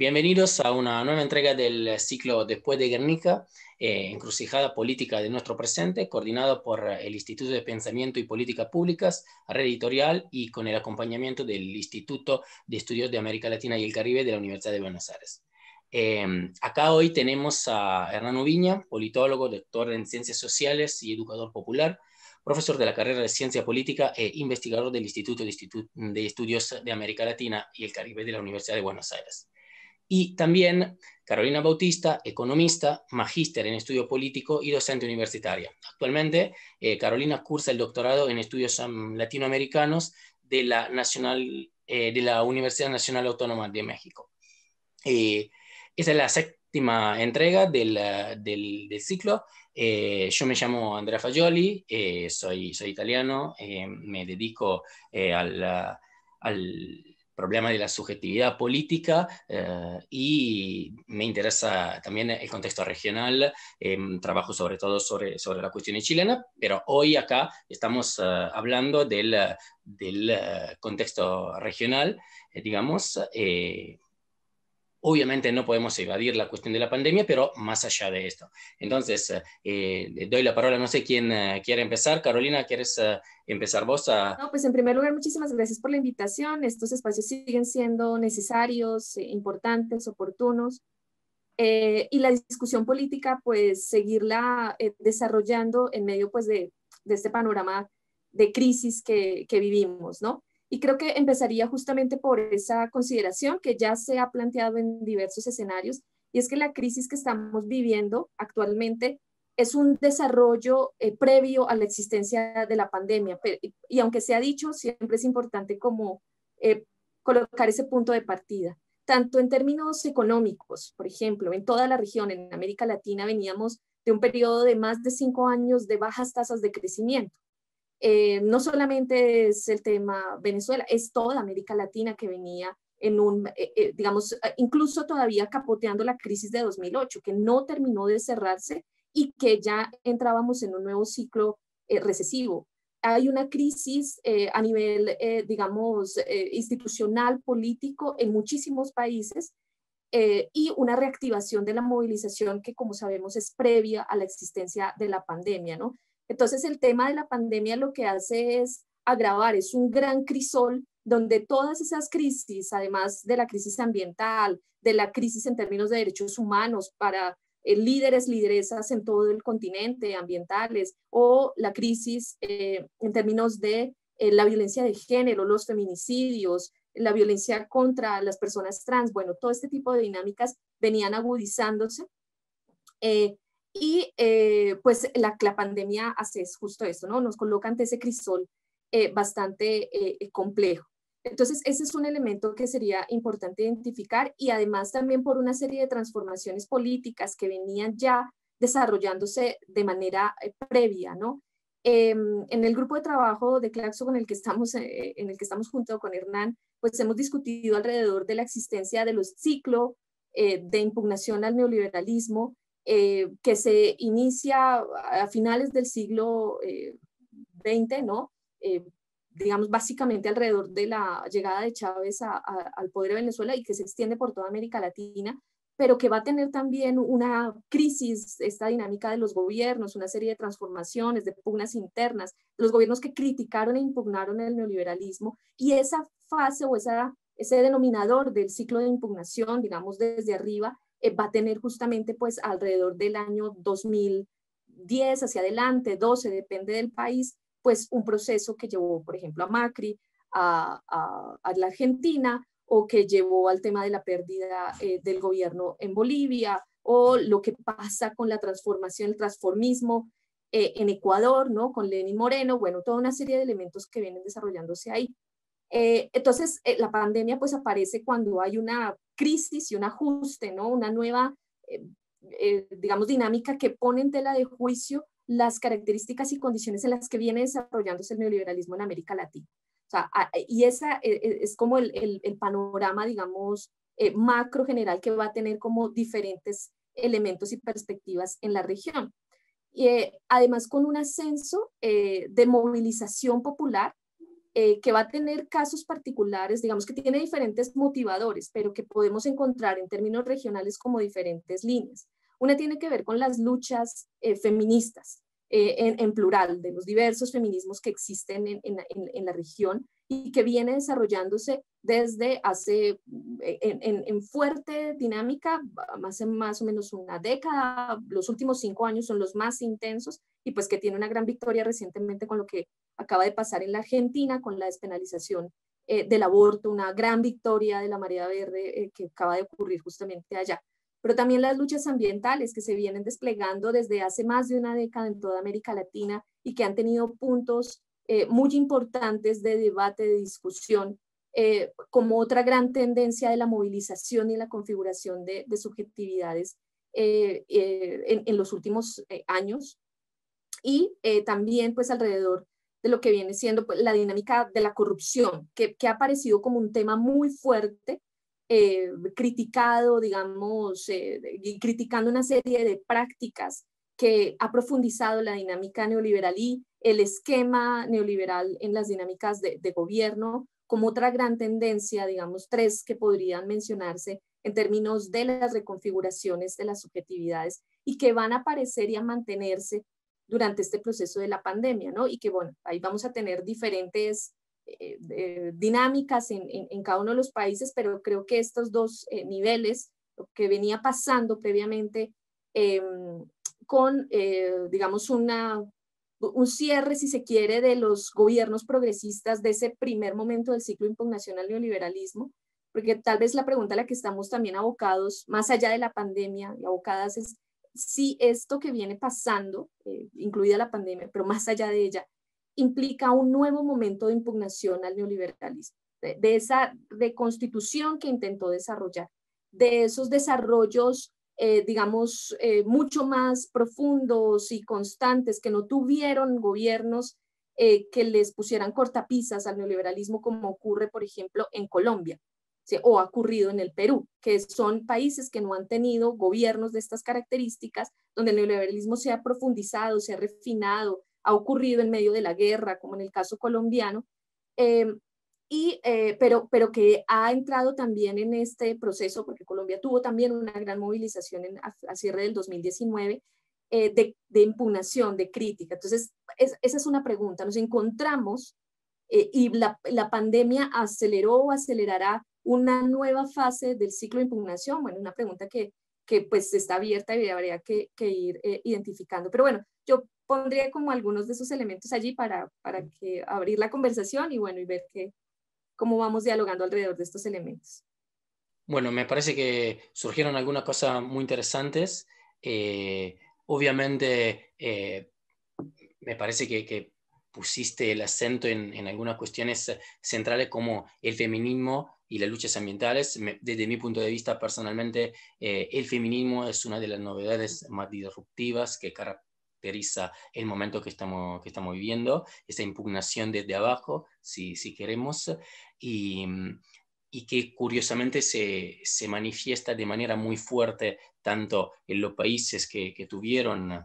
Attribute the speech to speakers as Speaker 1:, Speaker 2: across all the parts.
Speaker 1: Bienvenidos a una nueva entrega del ciclo Después de Guernica, eh, encrucijada política de nuestro presente, coordinado por el Instituto de Pensamiento y Políticas Públicas, Red Editorial y con el acompañamiento del Instituto de Estudios de América Latina y el Caribe de la Universidad de Buenos Aires. Em, acá hoy tenemos a Hernán Uviña, politólogo, doctor en Ciencias Sociales y educador popular, profesor de la carrera de Ciencia Política e investigador del Instituto de, Estudios de América Latina y el Caribe de la Universidad de Buenos Aires y también Carolina Bautista, economista, magíster en estudio político y docente universitaria. Actualmente, eh, Carolina cursa el doctorado en estudios latinoamericanos de la, Nacional, eh, de la Universidad Nacional Autónoma de México. Eh, esa es la séptima entrega del, ciclo. Eh, yo me llamo Andrea Fagioli, soy, soy italiano, me dedico al, al problema de la subjetividad política eh, y me interesa también el contexto regional, em, trabajo sobre todo sobre, sobre la cuestión chilena, pero hoy acá estamos eh, hablando del, del eh, contexto regional, digamos. Obviamente no podemos evadir la cuestión de la pandemia, pero más allá de esto. Entonces, eh, doy la palabra, no sé quién eh, quiere empezar. Carolina, ¿quieres eh, empezar vos? A... No,
Speaker 2: pues en primer lugar, muchísimas gracias por la invitación. Estos espacios siguen siendo necesarios, importantes, oportunos. y la discusión política, pues seguirla desarrollando en medio pues, de, este panorama de crisis que, que vivimos, ¿no? Y creo que empezaría justamente por esa consideración que ya se ha planteado en diversos escenarios, y es que la crisis que estamos viviendo actualmente es un desarrollo eh, previo a la existencia de la pandemia. y aunque se ha dicho, siempre es importante como eh, colocar ese punto de partida, tanto en términos económicos, por ejemplo, en toda la región, en América Latina veníamos de un periodo de más de cinco años de bajas tasas de crecimiento. Eh, no solamente es el tema Venezuela, es toda América Latina que venía en un, eh, eh, digamos, incluso todavía capoteando la crisis de 2008, que no terminó de cerrarse y que ya entrábamos en un nuevo ciclo recesivo. Hay una crisis a nivel, digamos, institucional, político en muchísimos países y una reactivación de la movilización que, como sabemos, es previa a la existencia de la pandemia, ¿no? Entonces el tema de la pandemia lo que hace es agravar, es un gran crisol donde todas esas crisis, además de la crisis ambiental, de la crisis en términos de derechos humanos para eh, líderes, lideresas en todo el continente, ambientales, o la crisis eh, en términos de eh, la violencia de género, los feminicidios, la violencia contra las personas trans, bueno, todo este tipo de dinámicas venían agudizándose. Y eh, pues la, pandemia hace justo eso, ¿no? Nos coloca ante ese crisol eh, bastante eh, complejo. Entonces, ese es un elemento que sería importante identificar y además también por una serie de transformaciones políticas que venían ya desarrollándose de manera previa, ¿no? Em, en el grupo de trabajo de Claxo con el que estamos, en el que estamos junto con Hernán, pues hemos discutido alrededor de la existencia de los ciclos de impugnación al neoliberalismo eh, que se inicia a finales del siglo XX, eh, ¿no? Eh, digamos, básicamente alrededor de la llegada de Chávez al poder de Venezuela y que se extiende por toda América Latina, pero que va a tener también una crisis, esta dinámica de los gobiernos, una serie de transformaciones, de pugnas internas, los gobiernos que criticaron e impugnaron el neoliberalismo y esa fase o esa, ese denominador del ciclo de impugnación, digamos, desde arriba, eh, va a tener justamente pues alrededor del año 2010 hacia adelante, 12, depende del país, pues un proceso que llevó, por ejemplo, a Macri, a, la Argentina, o que llevó al tema de la pérdida eh, del gobierno en Bolivia, o lo que pasa con la transformación, el transformismo eh, en Ecuador, ¿no? Con Lenin Moreno, bueno, toda una serie de elementos que vienen desarrollándose ahí. entonces, la pandemia pues aparece cuando hay una crisis y un ajuste, ¿no? Una nueva, eh, eh, digamos, dinámica que pone en tela de juicio las características y condiciones en las que viene desarrollándose el neoliberalismo en América Latina. O sea, ah, eh, y esa es como el, panorama, digamos, eh, macro general que va a tener como diferentes elementos y perspectivas en la región. Y, además, con un ascenso de movilización popular eh, que va a tener casos particulares, digamos que tiene diferentes motivadores, pero que podemos encontrar en términos regionales como diferentes líneas. Una tiene que ver con las luchas eh, feministas, eh, en, plural, de los diversos feminismos que existen en, la región y que viene desarrollándose desde hace, en, fuerte dinámica, hace más o menos una década, los últimos cinco años son los más intensos y pues que tiene una gran victoria recientemente con lo que acaba de pasar en la Argentina con la despenalización eh, del aborto, una gran victoria de la Marea Verde eh, que acaba de ocurrir justamente allá pero también las luchas ambientales que se vienen desplegando desde hace más de una década en toda América Latina y que han tenido puntos eh, muy importantes de debate, de discusión, eh, como otra gran tendencia de la movilización y la configuración de, subjetividades eh, en, los últimos años. Y también pues alrededor de lo que viene siendo pues, la dinámica de la corrupción, que, que ha aparecido como un tema muy fuerte eh, criticado, digamos, eh, criticando una serie de prácticas que ha profundizado la dinámica neoliberal y el esquema neoliberal en las dinámicas de, de gobierno, como otra gran tendencia, digamos, tres que podrían mencionarse en términos de las reconfiguraciones de las subjetividades y que van a aparecer y a mantenerse durante este proceso de la pandemia, ¿no? Y que, bueno, ahí vamos a tener diferentes eh, dinámicas en, cada uno de los países, pero creo que estos dos eh, niveles, que venía pasando previamente em, con, eh, digamos, una, un cierre, si se quiere, de los gobiernos progresistas de ese primer momento del ciclo impugnacional neoliberalismo, porque tal vez la pregunta a la que estamos también abocados, más allá de la pandemia y abocadas, es si esto que viene pasando, incluida la pandemia, pero más allá de ella, implica un nuevo momento de impugnación al neoliberalismo, de, esa reconstitución que intentó desarrollar, de esos desarrollos, eh, digamos, eh, mucho más profundos y constantes que no tuvieron gobiernos eh, que les pusieran cortapisas al neoliberalismo, como ocurre, por ejemplo, en Colombia o ha ocurrido en el Perú, que son países que no han tenido gobiernos de estas características, donde el neoliberalismo se ha profundizado, se ha refinado, ha ocurrido en medio de la guerra, como en el caso colombiano, em, eh, pero, pero que ha entrado también en este proceso, porque Colombia tuvo también una gran movilización en, a, cierre del 2019, eh, de, impugnación, de crítica. Entonces, esa es una pregunta. Nos encontramos eh, y la, pandemia aceleró o acelerará una nueva fase del ciclo de impugnación. Bueno, una pregunta que, pues está abierta y habría que, ir identificando. Pero bueno, yo pondría como algunos de esos elementos allí para, para que abrir la conversación y bueno, y ver qué cómo vamos dialogando alrededor de estos elementos.
Speaker 1: Bueno, me parece que surgieron algunas cosas muy interesantes. Eh, obviamente, eh, me parece que, pusiste el acento en, algunas cuestiones centrales como el feminismo y las luchas ambientales. desde mi punto de vista, personalmente, eh, el feminismo es una de las novedades más disruptivas que, caracteriza caracteriza el momento que estamos, que estamos viviendo, esa impugnación desde abajo, si, si queremos, y, que curiosamente se, manifiesta de manera muy fuerte tanto en los países que, tuvieron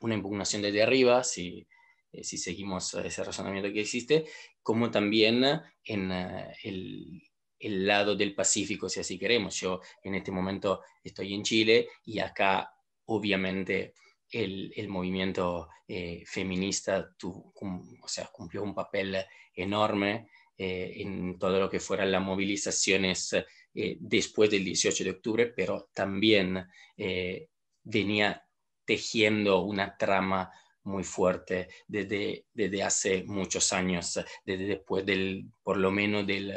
Speaker 1: una impugnación desde arriba, si, eh, si seguimos ese razonamiento que existe, como también en eh, el, el, lado del Pacífico, si así queremos. Yo en este momento estoy en Chile y acá obviamente el, movimiento eh, feminista tu, o sea, cumplió un papel enorme eh, en todo lo que fueran las movilizaciones eh, después del 18 de octubre, pero también venía tejiendo una trama muy fuerte desde, desde hace muchos años, desde después del, por lo menos del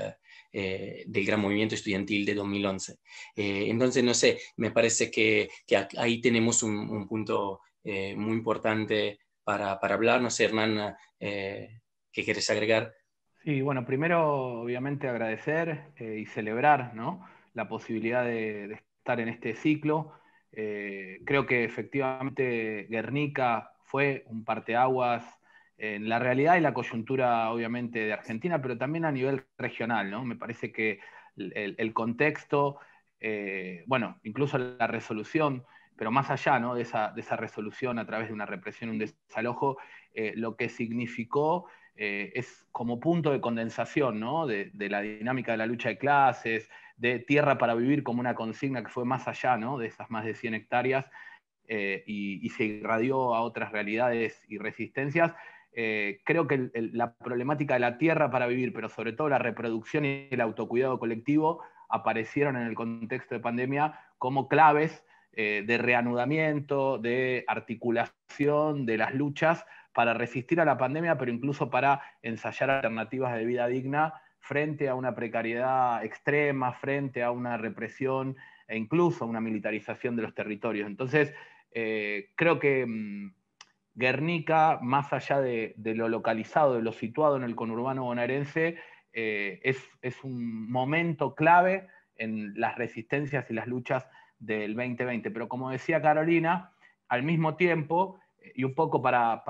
Speaker 1: eh, del gran movimiento estudiantil de 2011. Eh, entonces, no sé, me parece que, ahí tenemos un, punto eh, muy importante para, hablar. No sé, Hernán, ¿qué quieres agregar?
Speaker 3: Sí, bueno, primero, obviamente, agradecer y celebrar la posibilidad de, de, estar en este ciclo. creo que efectivamente Guernica fue un parteaguas en la realidad y la coyuntura, obviamente, de Argentina, pero también a nivel regional, ¿no? Me parece que el, contexto, eh, bueno, incluso la resolución, pero más allá de, esa, resolución a través de una represión, un desalojo, eh, lo que significó eh, es como punto de condensación ¿no? de, la dinámica de la lucha de clases, de tierra para vivir como una consigna que fue más allá de esas más de 100 hectáreas y se irradió a otras realidades y resistencias eh, creo que la problemática de la tierra para vivir, pero sobre todo la reproducción y el autocuidado colectivo, aparecieron en el contexto de pandemia como claves eh, de reanudamiento, de articulación de las luchas para resistir a la pandemia, pero incluso para ensayar alternativas de vida digna frente a una precariedad extrema, frente a una represión e incluso a una militarización de los territorios. Entonces, eh, creo que mm, Guernica, más allá de, lo localizado, de lo situado en el conurbano bonaerense, eh, es, un momento clave en las resistencias y las luchas del 2020. Pero como decía Carolina, al mismo tiempo, eh, y un poco para,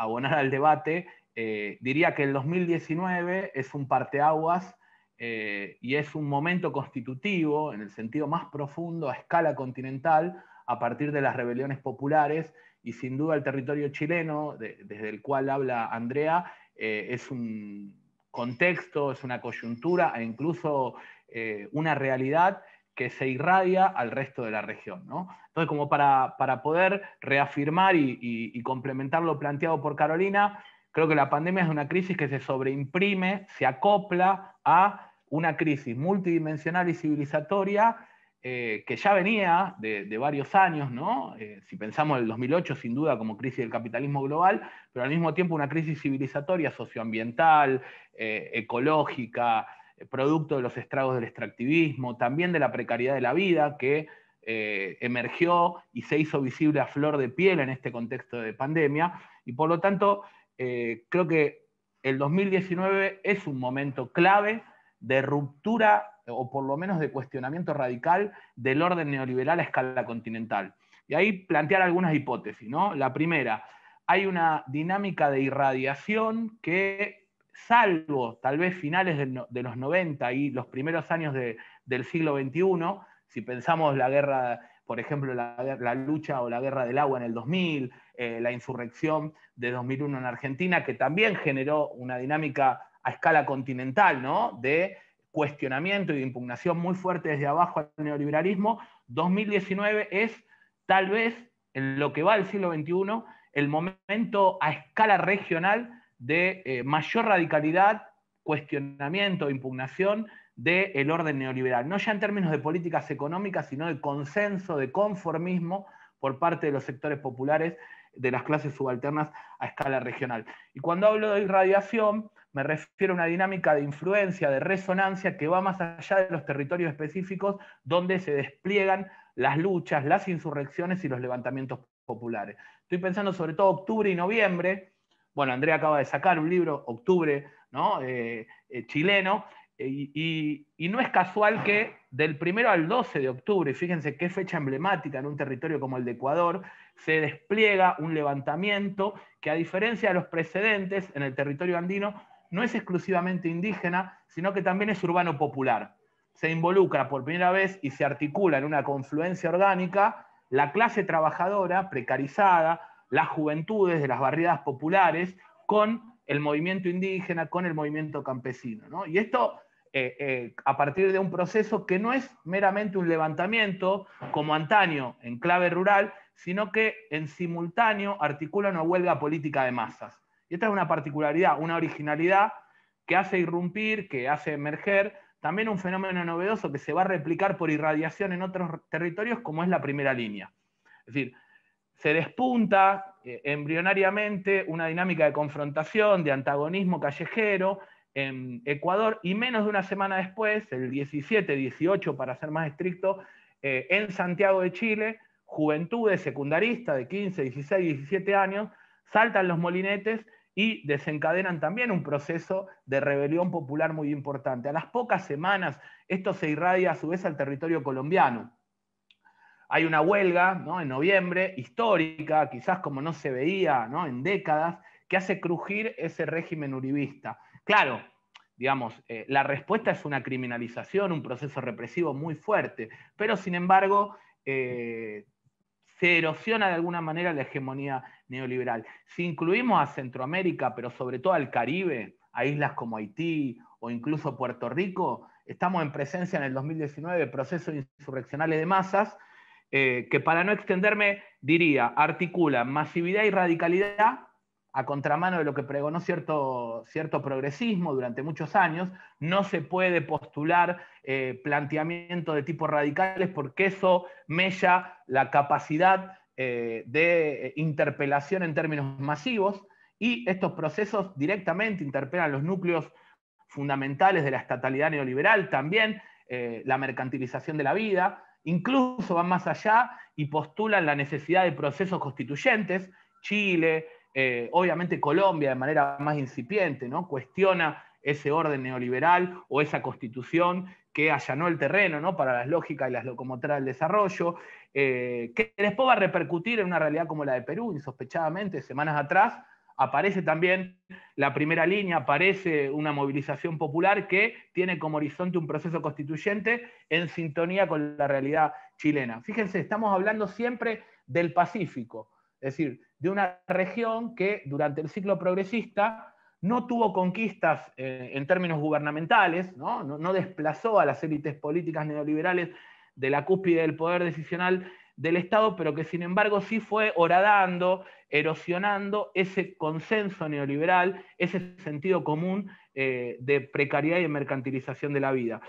Speaker 3: abonar al debate, eh, diría que el 2019 es un parteaguas y es un momento constitutivo, en el sentido más profundo, a escala continental, a partir de las rebeliones populares y sin duda el territorio chileno, desde el cual habla Andrea, eh, es un contexto, es una coyuntura e incluso eh, una realidad que se irradia al resto de la región. Entonces, como para, poder reafirmar y complementar lo planteado por Carolina, creo que la pandemia es una crisis que se sobreimprime, se acopla a una crisis multidimensional y civilizatoria eh, que ya venía de, varios años, ¿no? Eh, si pensamos en el 2008, sin duda, como crisis del capitalismo global, pero al mismo tiempo una crisis civilizatoria, socioambiental, eh, ecológica, producto de los estragos del extractivismo, también de la precariedad de la vida, que emergió y se hizo visible a flor de piel en este contexto de pandemia. Y por lo tanto, creo que el 2019 es un momento clave de ruptura o por lo menos de cuestionamiento radical del orden neoliberal a escala continental. Y ahí plantear algunas hipótesis. ¿no? La primera, hay una dinámica de irradiación que, salvo tal vez finales de los 90 y los primeros años del siglo XXI, si pensamos la guerra, por ejemplo, la, lucha o la guerra del agua en el 2000, eh, la insurrección de 2001 en Argentina, que también generó una dinámica a escala continental, ¿no? De cuestionamiento y de impugnación muy fuerte desde abajo al neoliberalismo, 2019 es tal vez, en lo que va el siglo XXI, el momento a escala regional de eh, mayor radicalidad, cuestionamiento, impugnación del orden neoliberal. No ya en términos de políticas económicas, sino de consenso, de conformismo por parte de los sectores populares de las clases subalternas a escala regional. Y cuando hablo de irradiación, me refiero a una dinámica de influencia, de resonancia que va más allá de los territorios específicos donde se despliegan las luchas, las insurrecciones y los levantamientos populares. Estoy pensando sobre todo octubre y noviembre. Bueno, Andrea acaba de sacar un libro, Octubre, eh, eh, chileno, eh, y, no es casual que del primero al 12 de octubre, fíjense qué fecha emblemática en un territorio como el de Ecuador, se despliega un levantamiento que a diferencia de los precedentes en el territorio andino, no es exclusivamente indígena, sino que también es urbano popular. Se involucra por primera vez y se articula en una confluencia orgánica la clase trabajadora precarizada, las juventudes de las barriadas populares con el movimiento indígena, con el movimiento campesino. Y esto eh, eh, a partir de un proceso que no es meramente un levantamiento, como antaño, en clave rural, sino que en simultáneo articula una huelga política de masas. Y esta es una particularidad, una originalidad que hace irrumpir, que hace emerger también un fenómeno novedoso que se va a replicar por irradiación en otros territorios, como es la primera línea. Es decir, se despunta eh, embrionariamente una dinámica de confrontación, de antagonismo callejero en Ecuador y menos de una semana después, el 17, 18 para ser más estricto, eh, en Santiago de Chile, juventudes secundaristas de 15, 16, 17 años, saltan los molinetes y desencadenan también un proceso de rebelión popular muy importante. A las pocas semanas esto se irradia a su vez al territorio colombiano. Hay una huelga en noviembre histórica, quizás como no se veía en décadas, que hace crujir ese régimen uribista. Claro, digamos, eh, la respuesta es una criminalización, un proceso represivo muy fuerte, pero sin embargo... Eh, se erosiona de alguna manera la hegemonía neoliberal. Si incluimos a Centroamérica, pero sobre todo al Caribe, a islas como Haití o incluso Puerto Rico, estamos en presencia en el 2019 de procesos insurreccionales de masas, eh, que para no extenderme diría, articulan masividad y radicalidad a contramano de lo que pregonó cierto, cierto progresismo durante muchos años, no se puede postular eh, planteamiento de tipo radicales porque eso mella la capacidad eh, de eh, interpelación en términos masivos y estos procesos directamente interpelan los núcleos fundamentales de la estatalidad neoliberal, también la mercantilización de la vida, incluso van más allá y postulan la necesidad de procesos constituyentes, Chile, eh, obviamente Colombia de manera más incipiente, ¿no? Cuestiona ese orden neoliberal o esa constitución que allanó el terreno para las lógicas y las locomotoras del desarrollo, eh, que después va a repercutir en una realidad como la de Perú, insospechadamente, semanas atrás, aparece también la primera línea, aparece una movilización popular que tiene como horizonte un proceso constituyente en sintonía con la realidad chilena. Fíjense, estamos hablando siempre del Pacífico, es decir, de una región que durante el ciclo progresista no tuvo conquistas eh, en términos gubernamentales, ¿no? desplazó a las élites políticas neoliberales de la cúspide del poder decisional del Estado, pero que sin embargo sí fue horadando, erosionando ese consenso neoliberal, ese sentido común eh, de precariedad y de mercantilización de la vida.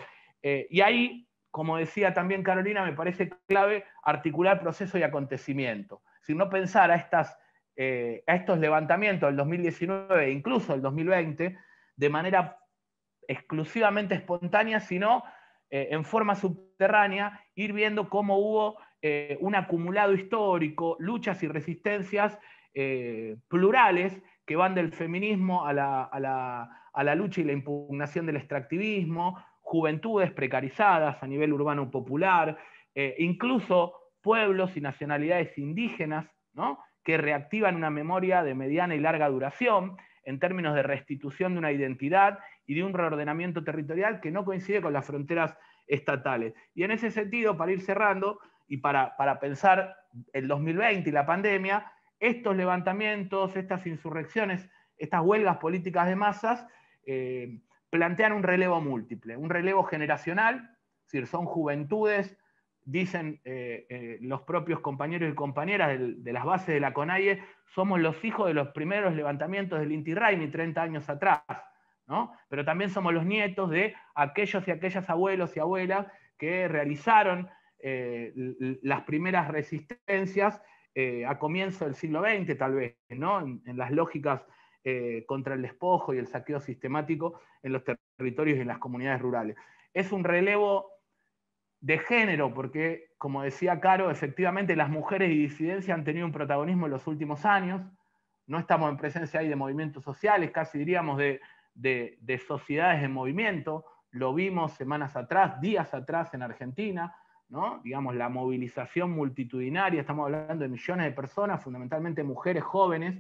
Speaker 3: Eh, y ahí, como decía también Carolina, me parece clave articular proceso y acontecimiento si no pensara estas, eh, a estos levantamientos del 2019 e incluso del 2020 de manera exclusivamente espontánea, sino eh, en forma subterránea, ir viendo cómo hubo eh, un acumulado histórico, luchas y resistencias plurales que van del feminismo a la, lucha y la impugnación del extractivismo, juventudes precarizadas a nivel urbano popular, incluso pueblos y nacionalidades indígenas, que reactivan una memoria de mediana y larga duración en términos de restitución de una identidad y de un reordenamiento territorial que no coincide con las fronteras estatales. Y en ese sentido, para ir cerrando y para, pensar el 2020 y la pandemia, estos levantamientos, estas insurrecciones, estas huelgas políticas de masas, eh, plantean un relevo múltiple, un relevo generacional, es decir, son juventudes dicen eh, eh, los propios compañeros y compañeras de, las bases de la CONAIE, somos los hijos de los primeros levantamientos del Inti Raymi, 30 años atrás, ¿no? pero también somos los nietos de aquellos y aquellas abuelos y abuelas que realizaron eh, las primeras resistencias a comienzo del siglo XX, tal vez, ¿no? en, en las lógicas contra el despojo y el saqueo sistemático en los territorios y en las comunidades rurales. Es un relevo de género, porque, como decía Caro, efectivamente las mujeres y disidencia han tenido un protagonismo en los últimos años. No estamos en presencia ahí de movimientos sociales, casi diríamos de, de, de sociedades en movimiento. Lo vimos semanas atrás, días atrás en Argentina, ¿no? digamos, la movilización multitudinaria, estamos hablando de millones de personas, fundamentalmente mujeres jóvenes,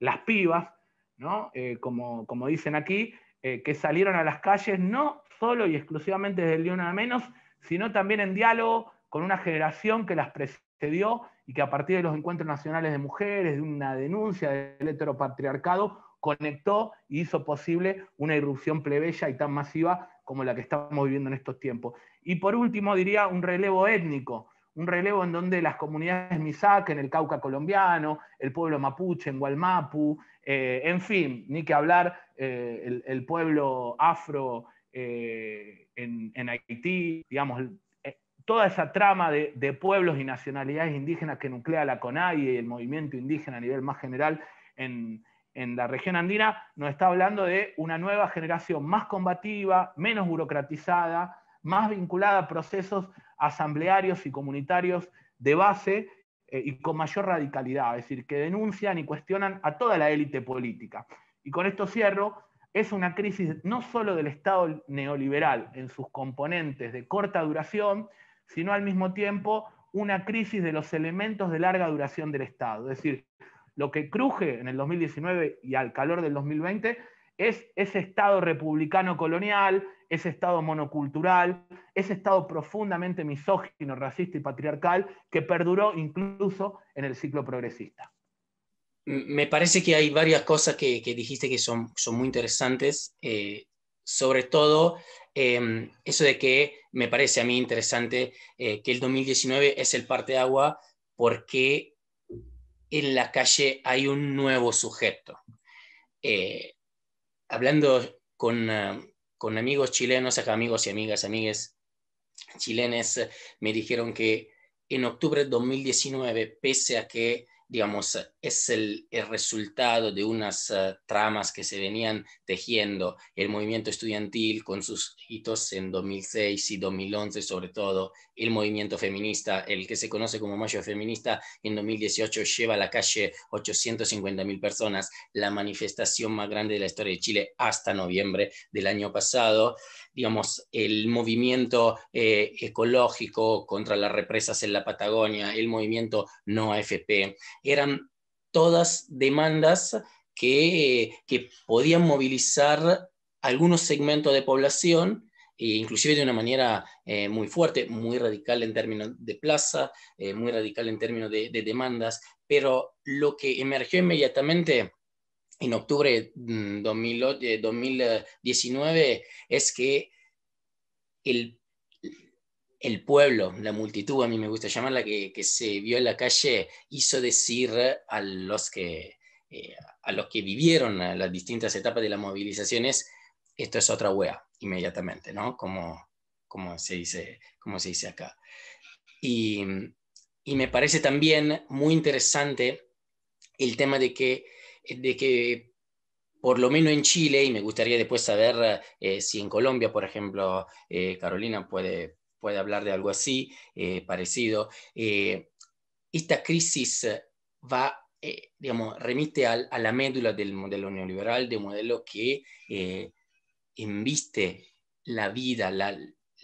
Speaker 3: las pibas, ¿no? Eh, como, dicen aquí, eh, que salieron a las calles no solo y exclusivamente desde el día nada menos, sino también en diálogo con una generación que las precedió y que a partir de los encuentros nacionales de mujeres, de una denuncia del heteropatriarcado, conectó y hizo posible una irrupción plebeya y tan masiva como la que estamos viviendo en estos tiempos. Y por último diría un relevo étnico, un relevo en donde las comunidades Misak, en el Cauca colombiano, el pueblo mapuche, en Gualmapu, eh, en fin, ni que hablar eh, el, pueblo afro eh, en, Haití, digamos, eh, toda esa trama de, pueblos y nacionalidades indígenas que nuclea la CONAI y el movimiento indígena a nivel más general en, la región andina, nos está hablando de una nueva generación más combativa, menos burocratizada, más vinculada a procesos asamblearios y comunitarios de base eh, y con mayor radicalidad, es decir, que denuncian y cuestionan a toda la élite política. Y con esto cierro, es una crisis no solo del Estado neoliberal en sus componentes de corta duración, sino al mismo tiempo una crisis de los elementos de larga duración del Estado. Es decir, lo que cruje en el 2019 y al calor del 2020 es ese Estado republicano colonial, ese Estado monocultural, ese Estado profundamente misógino, racista y patriarcal que perduró incluso en el ciclo progresista
Speaker 1: me parece que hay varias cosas que, dijiste que son, son muy interesantes, eh, sobre todo em, eso de que me parece a mí interesante eh, que el 2019 es el parte agua porque en la calle hay un nuevo sujeto. Eh, hablando con, amigos chilenos, acá amigos y amigas, amigues chilenes, me dijeron que en octubre de 2019, pese a que digamos, eh, es el, resultado de unas eh, tramas que se venían tejiendo, el movimiento estudiantil con sus hitos en 2006 y 2011, sobre todo, el movimiento feminista, el que se conoce como Mayo Feminista, en 2018 lleva a la calle 850.000 personas, la manifestación más grande de la historia de Chile hasta noviembre del año pasado, digamos, el movimiento eh, ecológico contra las represas en la Patagonia, el movimiento no AFP, eran todas demandas que, podían movilizar algunos segmentos de población e inclusive de una manera eh, muy fuerte, muy radical en términos de plaza, eh, muy radical en términos de, demandas, pero lo que emergió inmediatamente en octubre mm, de eh, 2019 es que el, el, pueblo, la multitud, a mí me gusta llamarla, que, que se vio en la calle, hizo decir a los que, eh, a los que vivieron las distintas etapas de las movilizaciones, esto es otra wea, inmediatamente, ¿no? Como, como, se, dice, como se dice acá. Y, y me parece también muy interesante el tema de que eh, de que por lo menos en Chile, y me gustaría después saber eh, si en Colombia, por ejemplo, eh, Carolina puede, puede hablar de algo así, parecido, esta crisis va digamos, remite a la médula del modelo neoliberal, de un modelo que eh, la vida,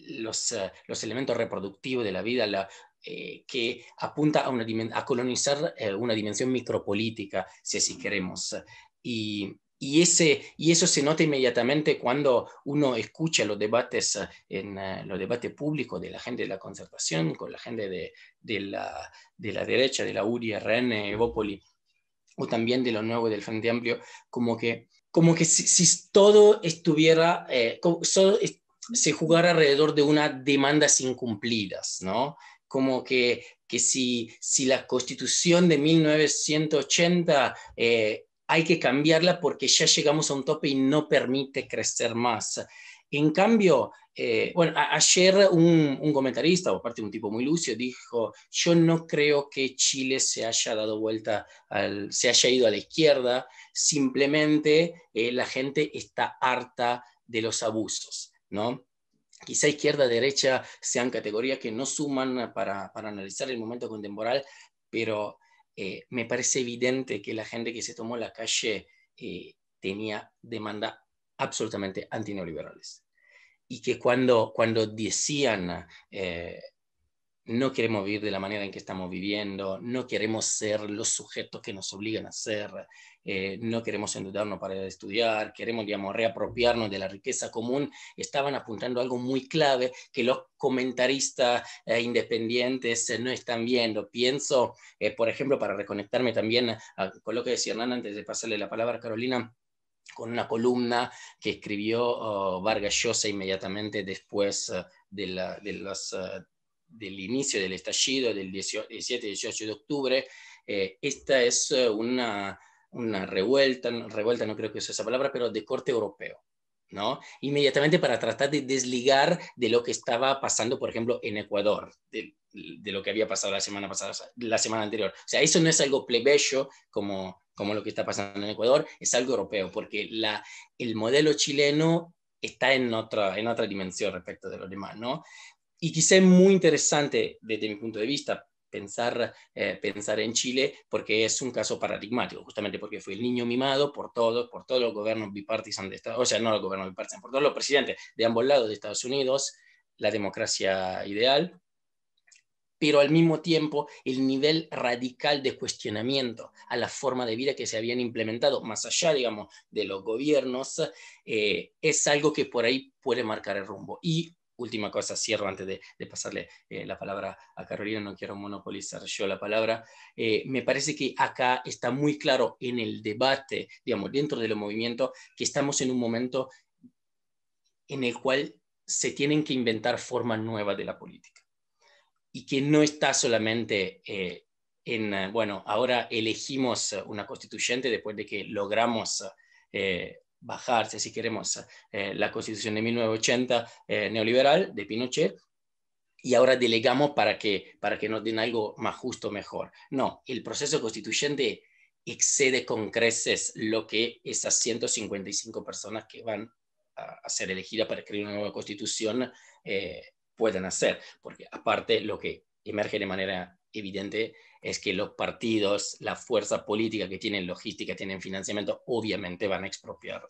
Speaker 1: los, los, elementos reproductivos de la vida, la, eh, que apunta a, una, a colonizar eh, una dimensión micropolítica, si así queremos. Y, ese, y eso se nota inmediatamente cuando uno escucha los debates, en, eh, los debates públicos de la gente de la concertación con la gente de, de, la, derecha, de la URI, RN, Evópoli, o también de los nuevos del Frente Amplio, como que, como que si, todo estuviera, se jugara alrededor de una demandas incumplidas, ¿no? como que, si, si la constitución de 1980 eh, hay que cambiarla porque ya llegamos a un tope y no permite crecer más. En cambio, eh, bueno, ayer un, comentarista, o de un tipo muy lucio, dijo, yo no creo que Chile se haya dado vuelta, se haya ido a la izquierda, simplemente eh, la gente está harta de los abusos, ¿no? quizá izquierda, derecha sean categorías que no suman para, para analizar el momento contemporáneo, pero eh, me parece evidente que la gente que se tomó la calle eh, tenía demanda absolutamente antineoliberales. Y que cuando, cuando decían eh, no queremos vivir de la manera en que estamos viviendo, no queremos ser los sujetos que nos obligan a ser, eh, no queremos endudarnos para estudiar, queremos, digamos, reapropiarnos de la riqueza común, estaban apuntando algo muy clave que los comentaristas eh, independientes eh, no están viendo. Pienso, por ejemplo, para reconectarme también con lo que decía Hernán antes de pasarle la palabra a Carolina, con una columna que escribió oh, Vargas Llosa inmediatamente después de, la, de, las, del inicio del estallido del 17-18 de octubre, eh, esta es eh, una, una revuelta, revuelta no creo que sea esa palabra, pero de corte europeo. ¿no? Inmediatamente para tratar de desligar de lo que estaba pasando, por ejemplo, en Ecuador, de, lo que había pasado la semana pasada, la semana anterior. O sea, eso no es algo plebeyo como, como lo que está pasando en Ecuador, es algo europeo, porque la, el modelo chileno está en otra, en otra dimensión respecto de lo demás, ¿no? y quizá es muy interesante desde mi punto de vista pensar, eh, pensar en Chile porque es un caso paradigmático, justamente porque fue el niño mimado por todos, por todos los gobiernos bipartisan de Estados o sea, no los gobiernos bipartisan, por todos los presidentes de ambos lados de Estados Unidos, la democracia ideal, pero al mismo tiempo el nivel radical de cuestionamiento a la forma de vida que se habían implementado, más allá, digamos, de los gobiernos, eh, es algo que por ahí puede marcar el rumbo. Y última cosa, cierro antes de, pasarle eh, la palabra a Carolina, no quiero monopolizar yo la palabra. Eh, me parece que acá está muy claro en el debate, digamos, dentro del movimiento, que estamos en un momento en el cual se tienen que inventar formas nuevas de la política y que no está solamente eh, en, bueno, ahora elegimos una constituyente después de que logramos eh, bajarse, si queremos, eh, la constitución de 1980 eh, neoliberal de Pinochet y ahora delegamos para que, para que nos den algo más justo, mejor. No, el proceso constituyente excede con creces lo que esas 155 personas que van a, ser elegidas para escribir una nueva constitución eh, pueden hacer, porque aparte lo que emerge de manera evidente es que los partidos, la fuerza política que tienen logística, tienen financiamiento, obviamente van a expropiar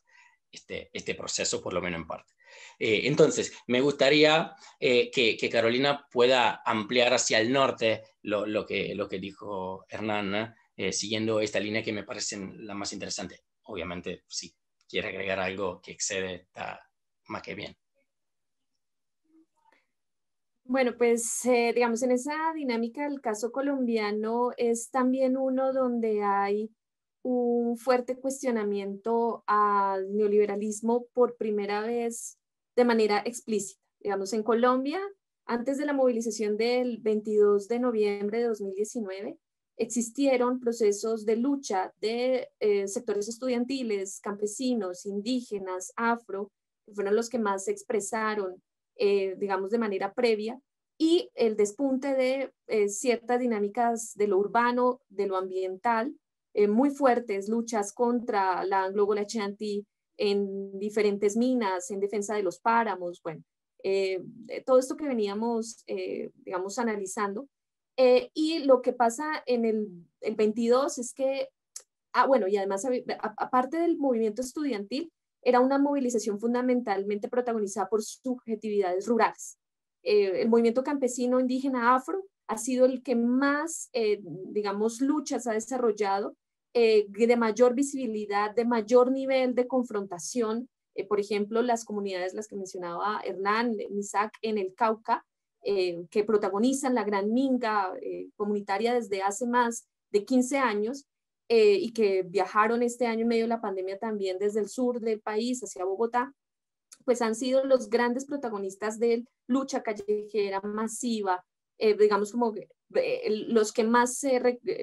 Speaker 1: este, este proceso, por lo menos en parte. Eh, entonces, me gustaría eh, que, Carolina pueda ampliar hacia el norte lo, que, lo que dijo Hernán, eh, siguiendo esta línea que me parece la más interesante. Obviamente, si quiere agregar algo que excede, está más que bien.
Speaker 2: Bueno, pues eh, digamos, en esa dinámica el caso colombiano es también uno donde hay un fuerte cuestionamiento al neoliberalismo por primera vez de manera explícita. Digamos, en Colombia, antes de la movilización del 22 de noviembre de 2019, existieron procesos de lucha de eh, sectores estudiantiles, campesinos, indígenas, afro, que fueron los que más se expresaron eh, digamos, de manera previa, y el despunte de eh, ciertas dinámicas de lo urbano, de lo ambiental, eh, muy fuertes, luchas contra la Anglo-Golachanti en diferentes minas, en defensa de los páramos, bueno, todo esto que veníamos, digamos, analizando. y lo que pasa en el, 22 es que, ah, bueno, y además, aparte del movimiento estudiantil, era una movilización fundamentalmente protagonizada por subjetividades rurales. Eh, el movimiento campesino indígena afro ha sido el que más, eh, digamos, luchas ha desarrollado, eh, de mayor visibilidad, de mayor nivel de confrontación. por ejemplo, las comunidades, las que mencionaba Hernán, Misak, en el Cauca, que protagonizan la Gran Minga comunitaria desde hace más de 15 años, eh, y que viajaron este año en medio de la pandemia también desde el sur del país hacia Bogotá, pues han sido los grandes protagonistas de lucha callejera masiva, eh, digamos como eh, los que más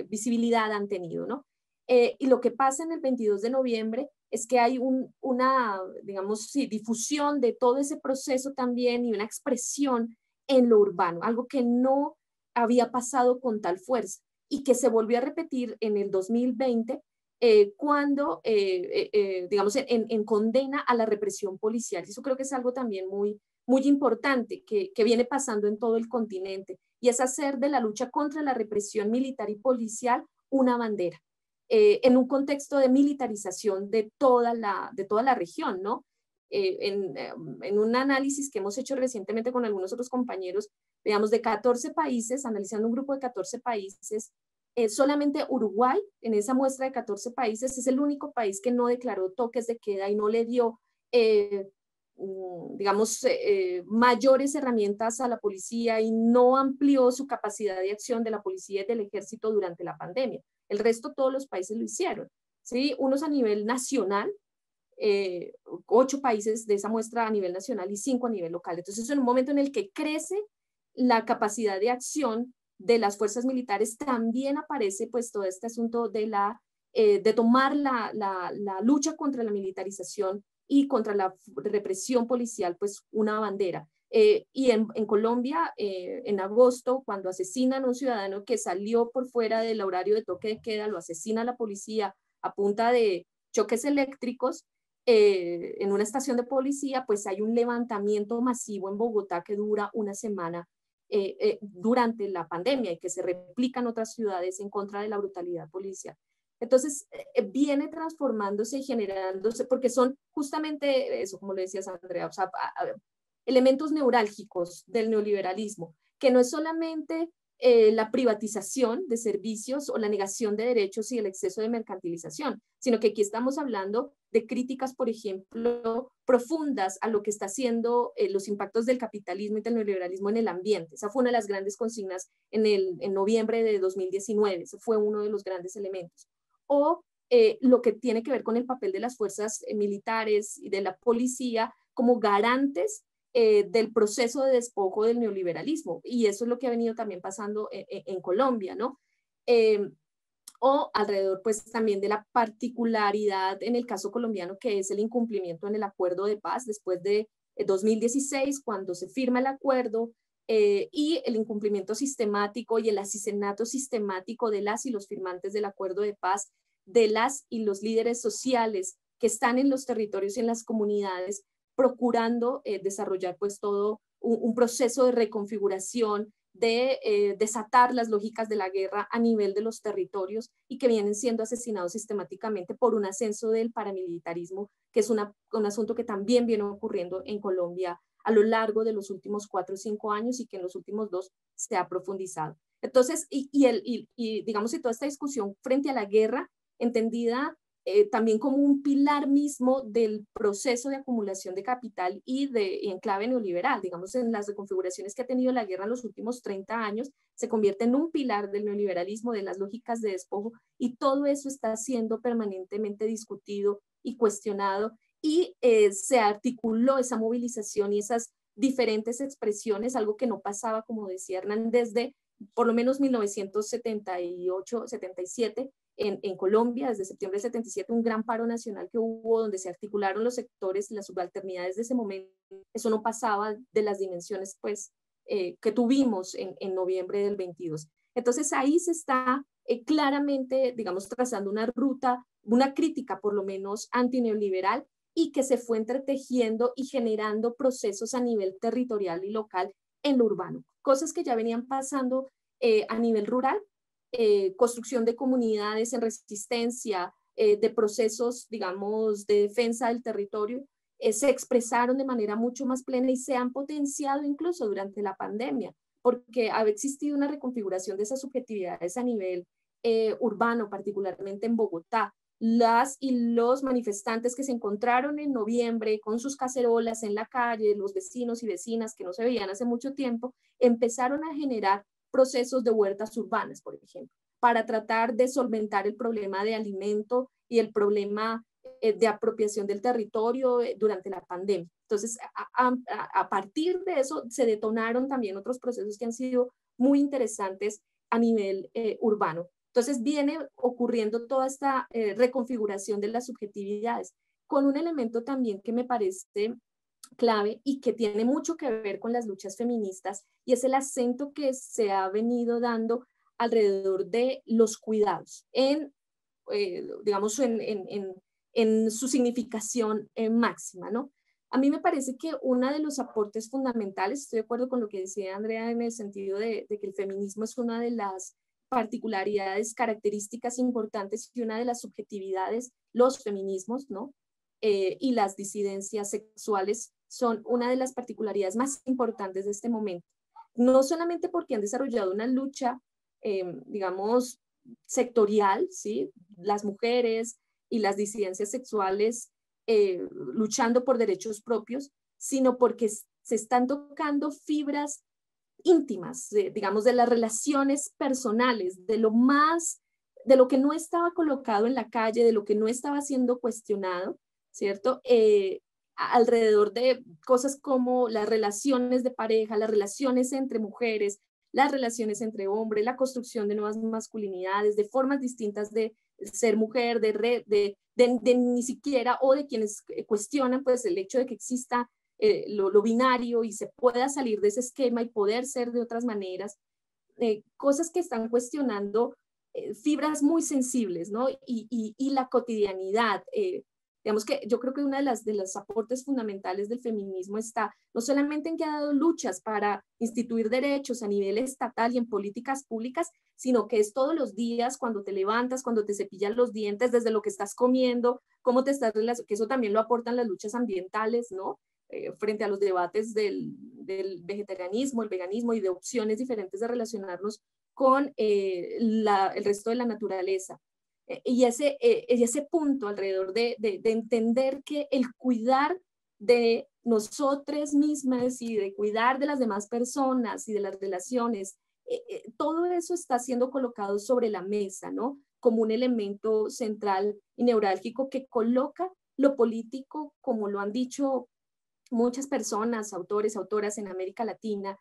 Speaker 2: visibilidad han tenido, ¿no? y lo que pasa en el 22 de noviembre es que hay una, digamos, difusión de todo ese proceso también y una expresión en lo urbano, algo que no había pasado con tal fuerza y que se volvió a repetir en el 2020 eh, cuando, eh, eh, digamos, en, condena a la represión policial. Y eso creo que es algo también muy, muy importante que, viene pasando en todo el continente y es hacer de la lucha contra la represión militar y policial una bandera en un contexto de militarización de toda la, de toda la región, ¿no? Eh, eh, en, un análisis que hemos hecho recientemente con algunos otros compañeros, digamos, de 14 países, analizando un grupo de 14 países, eh, solamente Uruguay, en esa muestra de 14 países, es el único país que no declaró toques de queda y no le dio, eh, mm, digamos, mayores herramientas a la policía y no amplió su capacidad de acción de la policía y del ejército durante la pandemia. El resto, todos los países lo hicieron. ¿sí? Unos a nivel nacional, eh, ocho países de esa muestra a nivel nacional y cinco a nivel local. Entonces, en un momento en el que crece la capacidad de acción de las fuerzas militares, también aparece pues todo este asunto de, la, eh, de tomar la, la, lucha contra la militarización y contra la represión policial, pues una bandera. Eh, y en, Colombia, eh, en agosto, cuando asesinan a un ciudadano que salió por fuera del horario de toque de queda, lo asesina la policía a punta de choques eléctricos, eh, en una estación de policía, pues hay un levantamiento masivo en Bogotá que dura una semana eh, eh, durante la pandemia y que se replica en otras ciudades en contra de la brutalidad policial. Entonces, viene transformándose y generándose, porque son justamente eso, como le decías, Andrea, elementos neurálgicos del neoliberalismo, que no es solamente eh, la privatización de servicios o la negación de derechos y el exceso de mercantilización, sino que aquí estamos hablando de críticas, por ejemplo, profundas a lo que está haciendo eh, los impactos del capitalismo y del neoliberalismo en el ambiente. Esa fue una de las grandes consignas en, el, en noviembre de 2019, ese fue uno de los grandes elementos. O eh, lo que tiene que ver con el papel de las fuerzas militares y de la policía como garantes eh, del proceso de despojo del neoliberalismo. Y eso es lo que ha venido también pasando e, e, en, Colombia, ¿no? Eh, o alrededor pues también de la particularidad en el caso colombiano que es el incumplimiento en el acuerdo de paz después de 2016 eh, cuando se firma el acuerdo y el incumplimiento sistemático y el asesinato sistemático de las y los firmantes del acuerdo de paz, de las y los líderes sociales que están en los territorios y en las comunidades procurando eh, desarrollar pues todo un, proceso de reconfiguración, de eh, desatar las lógicas de la guerra a nivel de los territorios y que vienen siendo asesinados sistemáticamente por un ascenso del paramilitarismo, que es un asunto que también viene ocurriendo en Colombia a lo largo de los últimos cuatro o cinco años y que en los últimos dos se ha profundizado. Entonces, y, digamos, y toda esta discusión frente a la guerra, entendida eh, también como un pilar mismo del proceso de acumulación de capital y de y en clave neoliberal. Digamos, en las reconfiguraciones que ha tenido la guerra en los últimos 30 años, se convierte en un pilar del neoliberalismo, de las lógicas de despojo, y todo eso está siendo permanentemente discutido y cuestionado, y eh, se articuló esa movilización y esas diferentes expresiones, algo que no pasaba, como decía Hernán, desde por lo menos 1978, 77, en, Colombia, desde septiembre del 77, un gran paro nacional que hubo donde se articularon los sectores, las subalternidades de ese momento. Eso no pasaba de las dimensiones pues, eh, que tuvimos en, en, noviembre del 22. Entonces ahí se está eh, claramente, digamos, trazando una ruta, una crítica por lo menos antineoliberal y que se fue entretejiendo y generando procesos a nivel territorial y local en lo urbano, cosas que ya venían pasando eh, a nivel rural, eh, construcción de comunidades en resistencia, eh, de procesos, digamos, de defensa del territorio, eh, se expresaron de manera mucho más plena y se han potenciado incluso durante la pandemia, porque ha existido una reconfiguración de esas subjetividades a nivel urbano, particularmente en Bogotá. Las y los manifestantes que se encontraron en noviembre con sus cacerolas en la calle, los vecinos y vecinas que no se veían hace mucho tiempo, empezaron a generar procesos de huertas urbanas, por ejemplo, para tratar de solventar el problema de alimento y el problema eh, de apropiación del territorio eh, durante la pandemia. Entonces, a, partir de eso se detonaron también otros procesos que han sido muy interesantes a nivel eh, urbano. Entonces, viene ocurriendo toda esta reconfiguración de las subjetividades con un elemento también que me parece clave y que tiene mucho que ver con las luchas feministas y es el acento que se ha venido dando alrededor de los cuidados en, eh, digamos, en, en, en, su significación eh, máxima, ¿no? A mí me parece que uno de los aportes fundamentales, estoy de acuerdo con lo que decía Andrea en el sentido de, que el feminismo es una de las particularidades, características importantes y una de las subjetividades, los feminismos, ¿no? Eh, y las disidencias sexuales son una de las particularidades más importantes de este momento. No solamente porque han desarrollado una lucha, em, digamos, sectorial, ¿sí? Las mujeres y las disidencias sexuales eh, luchando por derechos propios, sino porque se están tocando fibras íntimas, digamos, de las relaciones personales, de lo más, de lo que no estaba colocado en la calle, de lo que no estaba siendo cuestionado, ¿cierto? Eh, alrededor de cosas como las relaciones de pareja, las relaciones entre mujeres, las relaciones entre hombres, la construcción de nuevas masculinidades, de formas distintas de ser mujer, de, de, ni siquiera, o de quienes eh, cuestionan pues el hecho de que exista eh, lo, binario y se pueda salir de ese esquema y poder ser de otras maneras, eh, cosas que están cuestionando fibras muy sensibles, ¿no? y la cotidianidad, Digamos que yo creo que una de las de los aportes fundamentales del feminismo está no solamente en que ha dado luchas para instituir derechos a nivel estatal y en políticas públicas, sino que es todos los días cuando te levantas, cuando te cepillas los dientes, desde lo que estás comiendo, cómo te estás relacionando, que eso también lo aportan las luchas ambientales, ¿no? Eh, frente a los debates del, vegetarianismo, el veganismo y de opciones diferentes de relacionarnos con eh, el resto de la naturaleza. Eh, y ese, eh, ese punto alrededor de, entender que el cuidar de nosotras mismas y de cuidar de las demás personas y de las relaciones, eh, todo eso está siendo colocado sobre la mesa, ¿no? Como un elemento central y neurálgico que coloca lo político, como lo han dicho muchas personas, autores, autoras en América Latina,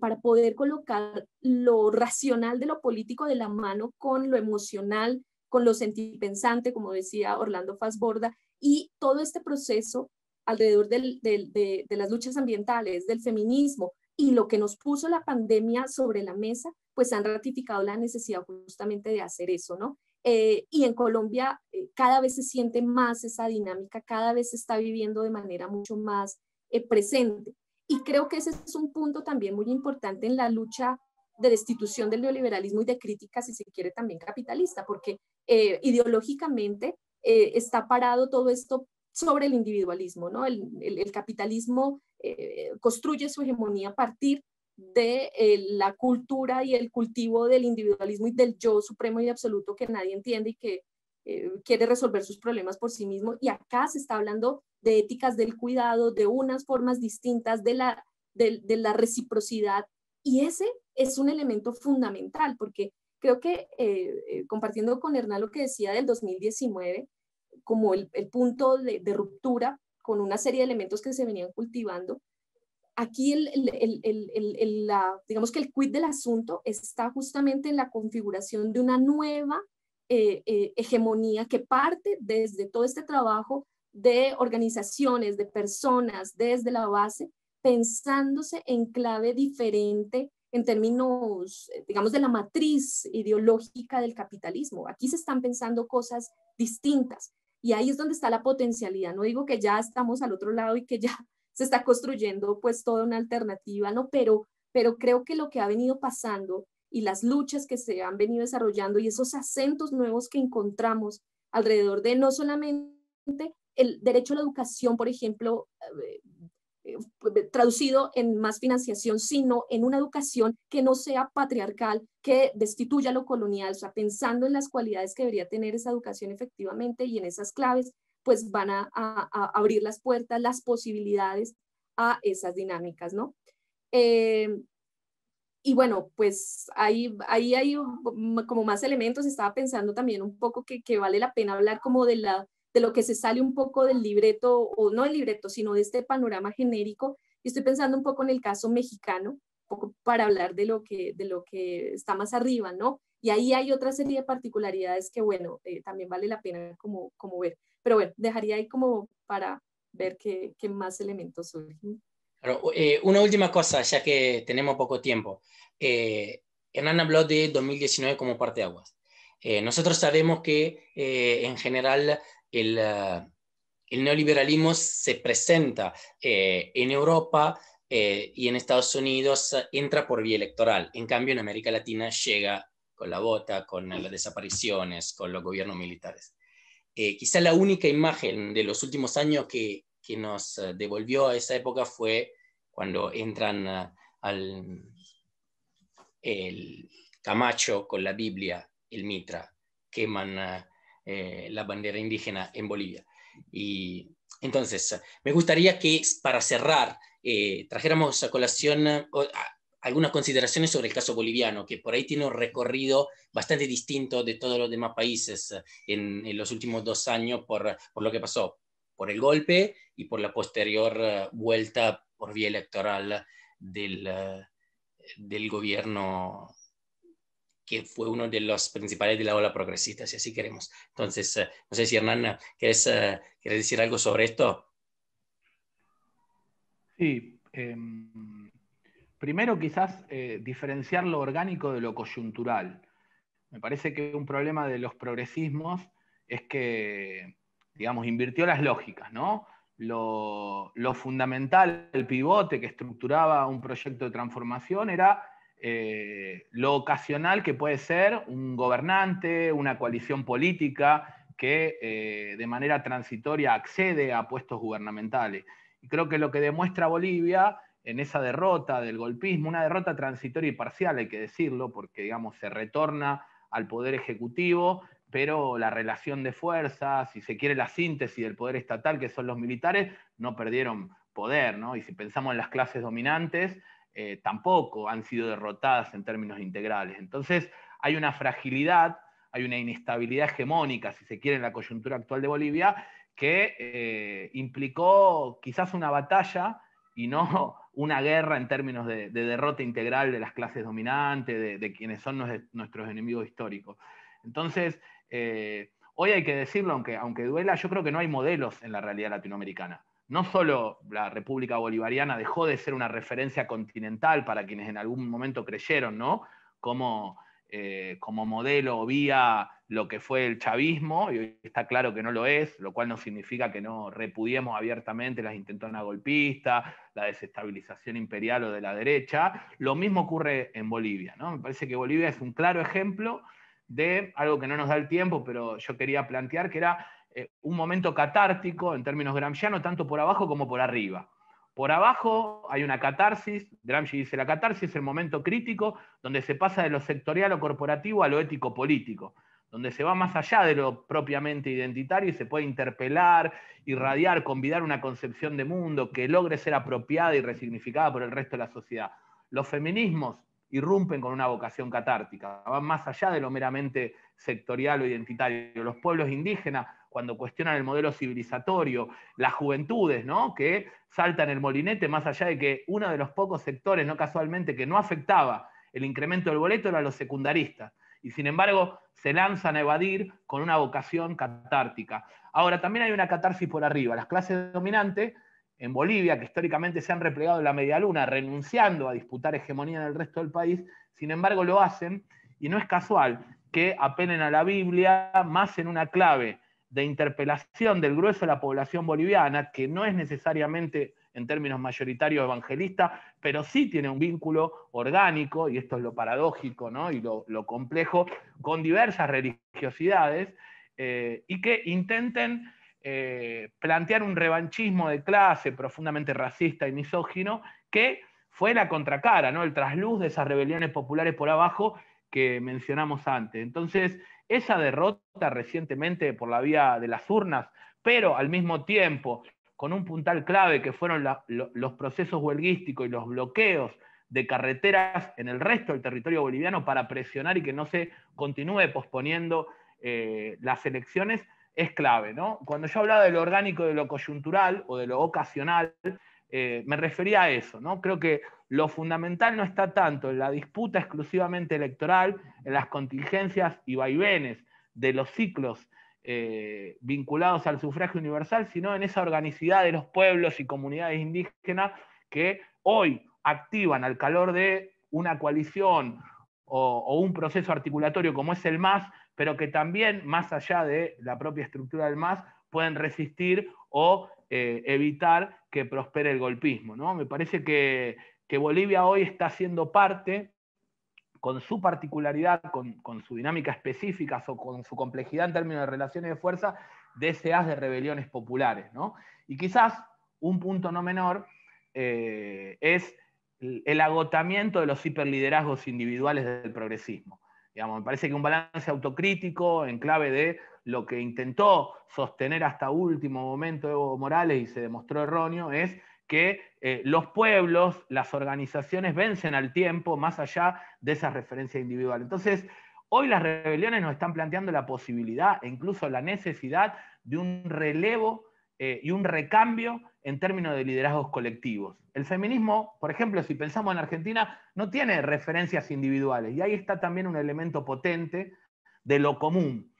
Speaker 2: para poder colocar lo racional de lo político de la mano con lo emocional, con lo sentipensante, como decía Orlando Fazborda, y todo este proceso alrededor de, las luchas ambientales, del feminismo y lo que nos puso la pandemia sobre la mesa, pues han ratificado la necesidad justamente de hacer eso, ¿no? Eh, y en Colombia eh, cada vez se siente más esa dinámica, cada vez se está viviendo de manera mucho más eh, presente. Y creo que ese es un punto también muy importante en la lucha de destitución del neoliberalismo y de crítica, si se quiere, también capitalista, porque eh, ideológicamente eh, está parado todo esto sobre el individualismo, ¿no? El, capitalismo eh, construye su hegemonía a partir de la cultura y el cultivo del individualismo y del yo supremo y absoluto que nadie entiende y que quiere resolver sus problemas por sí mismo. Y acá se está hablando de éticas del cuidado, de unas formas distintas de la, de la reciprocidad y ese es un elemento fundamental, porque creo que eh, eh, compartiendo con Hernán lo que decía del 2019, como el, punto de, ruptura con una serie de elementos que se venían cultivando, aquí el, el, la, digamos que el quid del asunto está justamente en la configuración de una nueva eh, hegemonía que parte desde todo este trabajo de organizaciones, de personas, desde la base, pensándose en clave diferente en términos, eh, digamos, de la matriz ideológica del capitalismo. Aquí se están pensando cosas distintas y ahí es donde está la potencialidad. No digo que ya estamos al otro lado y que ya se está construyendo pues toda una alternativa, ¿no? Pero, pero creo que lo que ha venido pasando y las luchas que se han venido desarrollando y esos acentos nuevos que encontramos alrededor de no solamente el derecho a la educación, por ejemplo, eh, eh, traducido en más financiación, sino en una educación que no sea patriarcal, que destituya lo colonial, o sea, pensando en las cualidades que debería tener esa educación efectivamente y en esas claves, pues van a, abrir las puertas, las posibilidades a esas dinámicas, ¿no? Eh, y bueno, pues ahí, ahí hay como más elementos, estaba pensando también un poco que vale la pena hablar como de la de lo que se sale un poco del libreto, o no del libreto, sino de este panorama genérico. Y estoy pensando un poco en el caso mexicano, poco para hablar de lo que, de lo que está más arriba, ¿no? Y ahí hay otra serie de particularidades que, bueno, eh, también vale la pena como, como ver. Pero bueno, dejaría ahí como para ver qué, qué más elementos surgen.
Speaker 1: Eh, una última cosa, ya que tenemos poco tiempo. Eh, Hernán habló de 2019 como parte aguas. Eh, nosotros sabemos que en general eh, el, neoliberalismo se presenta eh, en Europa eh, y en Estados Unidos entra por vía electoral. En cambio, en América Latina llega con la bota, con las desapariciones, con los gobiernos militares. quizá la única imagen de los últimos años que, que nos devolvió a esa época fue cuando entran al el Camacho con la Biblia, el Mitra, queman eh, la bandera indígena en Bolivia. Y entonces, me gustaría que para cerrar eh, trajéramos a colación eh, algunas consideraciones sobre el caso boliviano, que por ahí tiene un recorrido bastante distinto de todos los demás países en, los últimos dos años por, lo que pasó, por el golpe y por la posterior vuelta por vía electoral del, del gobierno que fue uno de los principales de la ola progresista, si así queremos. Entonces, eh, no sé si Hernán, eh, ¿quieres, eh, decir algo sobre esto?
Speaker 3: Sí. Em, primero, quizás diferenciar lo orgánico de lo coyuntural. Me parece que un problema de los progresismos es que, digamos, invirtió las lógicas, ¿no? Lo, lo, fundamental, el pivote que estructuraba un proyecto de transformación era eh, lo ocasional que puede ser un gobernante, una coalición política que eh, de manera transitoria accede a puestos gubernamentales. Y creo que lo que demuestra Bolivia en esa derrota del golpismo, una derrota transitoria y parcial, hay que decirlo, porque digamos se retorna al poder ejecutivo, pero la relación de fuerzas, si se quiere la síntesis del poder estatal, que son los militares, no perdieron poder, Y si pensamos en las clases dominantes, eh, tampoco han sido derrotadas en términos integrales. Entonces, hay una fragilidad, hay una inestabilidad hegemónica, si se quiere, en la coyuntura actual de Bolivia, que eh, implicó quizás una batalla y no una guerra en términos de, derrota integral de las clases dominantes, de, quienes son nuestros enemigos históricos. Entonces, eh, hoy hay que decirlo, aunque, aunque duela, yo creo que no hay modelos en la realidad latinoamericana no solo la República Bolivariana dejó de ser una referencia continental para quienes en algún momento creyeron, ¿no? Eh, como, modelo o vía lo que fue el chavismo, y hoy está claro que no lo es, lo cual no significa que no repudiemos abiertamente las intentonas golpista, la desestabilización imperial o de la derecha. Lo mismo ocurre en Bolivia, ¿no? Me parece que Bolivia es un claro ejemplo de algo que no nos da el tiempo, pero yo quería plantear, que era eh, un momento catártico en términos gramscianos, tanto por abajo como por arriba. Por abajo hay una catarsis, Gramsci dice, la catarsis es el momento crítico donde se pasa de lo sectorial o corporativo a lo ético-político, donde se va más allá de lo propiamente identitario y se puede interpelar, irradiar, convidar una concepción de mundo que logre ser apropiada y resignificada por el resto de la sociedad. Los feminismos irrumpen con una vocación catártica, van más allá de lo meramente sectorial o identitario. Los pueblos indígenas cuando cuestionan el modelo civilizatorio, las juventudes, ¿no? Que saltan el molinete, más allá de que uno de los pocos sectores, no casualmente, que no afectaba el incremento del boleto era los secundaristas. Y sin embargo, se lanzan a evadir con una vocación catártica. Ahora, también hay una catarsis por arriba. Las clases dominantes en Bolivia, que históricamente se han replegado en la media luna, renunciando a disputar hegemonía en el resto del país, sin embargo lo hacen, y no es casual que apelen a la Biblia más en una clave de interpelación del grueso de la población boliviana, que no es necesariamente en términos mayoritarios evangelista, pero sí tiene un vínculo orgánico, y esto es lo paradójico ¿no? y lo, complejo, con diversas religiosidades, eh, y que intenten eh, plantear un revanchismo de clase profundamente racista y misógino, que fue la contracara, ¿no? el trasluz de esas rebeliones populares por abajo que mencionamos antes. Entonces, esa derrota recientemente por la vía de las urnas, pero al mismo tiempo con un puntal clave que fueron los procesos huelguísticos y los bloqueos de carreteras en el resto del territorio boliviano para presionar y que no se continúe posponiendo eh, las elecciones, es clave. ¿no? Cuando yo hablaba de lo orgánico, de lo coyuntural o de lo ocasional, eh, me refería a eso. ¿no? Creo que lo fundamental no está tanto en la disputa exclusivamente electoral, en las contingencias y vaivenes de los ciclos eh, vinculados al sufragio universal, sino en esa organicidad de los pueblos y comunidades indígenas que hoy activan al calor de una coalición o, un proceso articulatorio como es el MAS, pero que también, más allá de la propia estructura del MAS, pueden resistir o eh, evitar que prospere el golpismo. ¿no? Me parece que que Bolivia hoy está siendo parte, con su particularidad, con, su dinámica específica o con su complejidad en términos de relaciones de fuerza, de ese haz de rebeliones populares. Y quizás un punto no menor eh, es el agotamiento de los hiperliderazgos individuales del progresismo. me parece que un balance autocrítico en clave de lo que intentó sostener hasta último momento Evo Morales y se demostró erróneo es que eh, los pueblos, las organizaciones vencen al tiempo más allá de esa referencia individual. Entonces, hoy las rebeliones nos están planteando la posibilidad e incluso la necesidad de un relevo eh, y un recambio en términos de liderazgos colectivos. El feminismo, por ejemplo, si pensamos en Argentina, no tiene referencias individuales y ahí está también un elemento potente de lo común,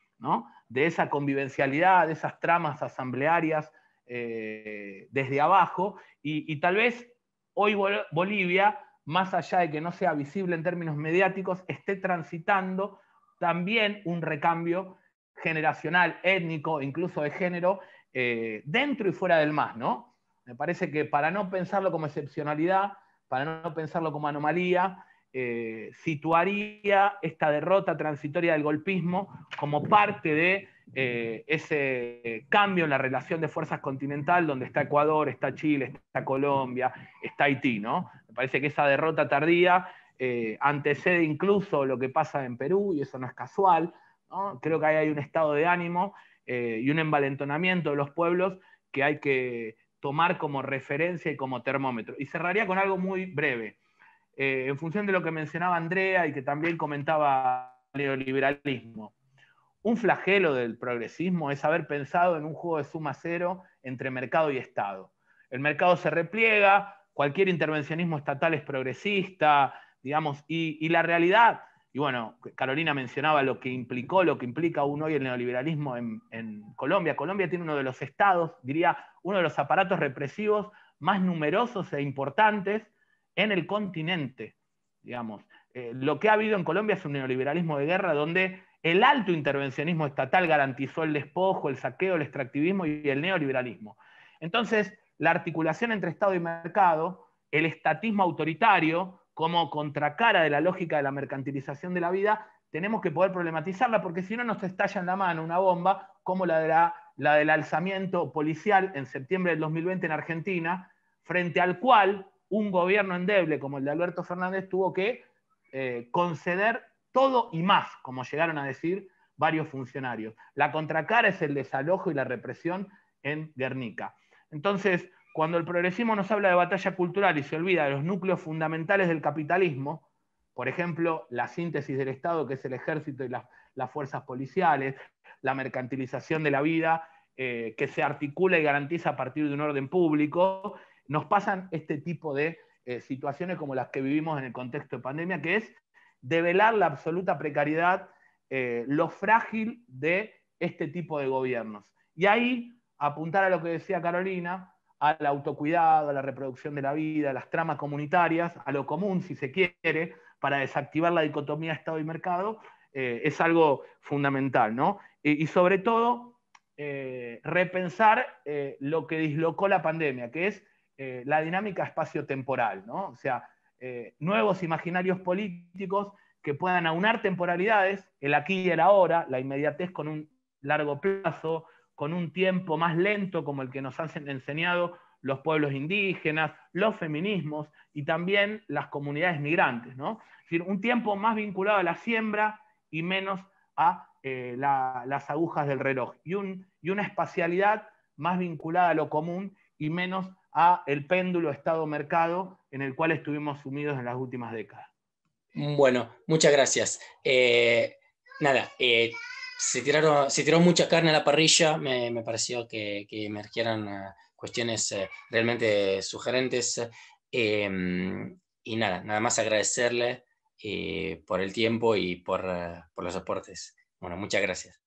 Speaker 3: de esa convivencialidad, de esas tramas asamblearias eh, desde abajo y, tal vez hoy Bolivia, más allá de que no sea visible en términos mediáticos, esté transitando también un recambio generacional, étnico, incluso de género, eh, dentro y fuera del MAS, ¿no? Me parece que para no pensarlo como excepcionalidad, para no pensarlo como anomalía, eh, situaría esta derrota transitoria del golpismo como parte de eh, ese eh, cambio en la relación de fuerzas continental donde está Ecuador, está Chile, está Colombia, está Haití, Me parece que esa derrota tardía antecede incluso lo que pasa en Perú, y eso no es casual, Creo que ahí hay un estado de ánimo y un envalentonamiento de los pueblos que hay que tomar como referencia y como termómetro. Y cerraría con algo muy breve eh, en función de lo que mencionaba Andrea y que también comentaba el neoliberalismo. Un flagelo del progresismo es haber pensado en un juego de suma cero entre mercado y Estado. El mercado se repliega, cualquier intervencionismo estatal es progresista, digamos, y, la realidad, y bueno, Carolina mencionaba lo que implicó, lo que implica aún hoy el neoliberalismo en Colombia. Colombia tiene uno de los estados, diría, uno de los aparatos represivos más numerosos e importantes en el continente, digamos. Eh, lo que ha habido en Colombia es un neoliberalismo de guerra donde el alto intervencionismo estatal garantizó el despojo, el saqueo, el extractivismo y el neoliberalismo. Entonces, la articulación entre Estado y mercado, el estatismo autoritario como contracara de la lógica de la mercantilización de la vida, tenemos que poder problematizarla porque si no nos estalla en la mano una bomba como la, de la del alzamiento policial en septiembre del 2020 en Argentina, frente al cual un gobierno endeble como el de Alberto Fernández tuvo que eh, conceder todo y más, como llegaron a decir varios funcionarios. La contracara es el desalojo y la represión en Guernica. Entonces, cuando el progresismo nos habla de batalla cultural y se olvida de los núcleos fundamentales del capitalismo, por ejemplo, la síntesis del Estado, que es el ejército y las, fuerzas policiales, la mercantilización de la vida, eh, que se articula y garantiza a partir de un orden público, nos pasan este tipo de eh, situaciones como las que vivimos en el contexto de pandemia, que es develar la absoluta precariedad, eh, lo frágil de este tipo de gobiernos. Y ahí apuntar a lo que decía Carolina, al autocuidado, a la reproducción de la vida, a las tramas comunitarias, a lo común, si se quiere, para desactivar la dicotomía Estado y mercado, eh, es algo fundamental, ¿no? Y, sobre todo, repensar lo que dislocó la pandemia, que es eh, la dinámica espacio-temporal, ¿no? O sea, eh, nuevos imaginarios políticos que puedan aunar temporalidades, el aquí y el ahora, la inmediatez con un largo plazo, con un tiempo más lento como el que nos han enseñado los pueblos indígenas, los feminismos y también las comunidades migrantes. ¿no? Es decir, un tiempo más vinculado a la siembra y menos a eh, las agujas del reloj, y, un, y una espacialidad más vinculada a lo común y menos a el péndulo Estado-mercado en el cual estuvimos sumidos en las últimas décadas.
Speaker 1: Bueno, muchas gracias. Eh, nada, eh, se, tiraron, se tiró mucha carne a la parrilla, me, pareció que, que emergieran eh, cuestiones realmente sugerentes. y nada, nada más agradecerle por el tiempo y por, por los aportes. Bueno, muchas gracias.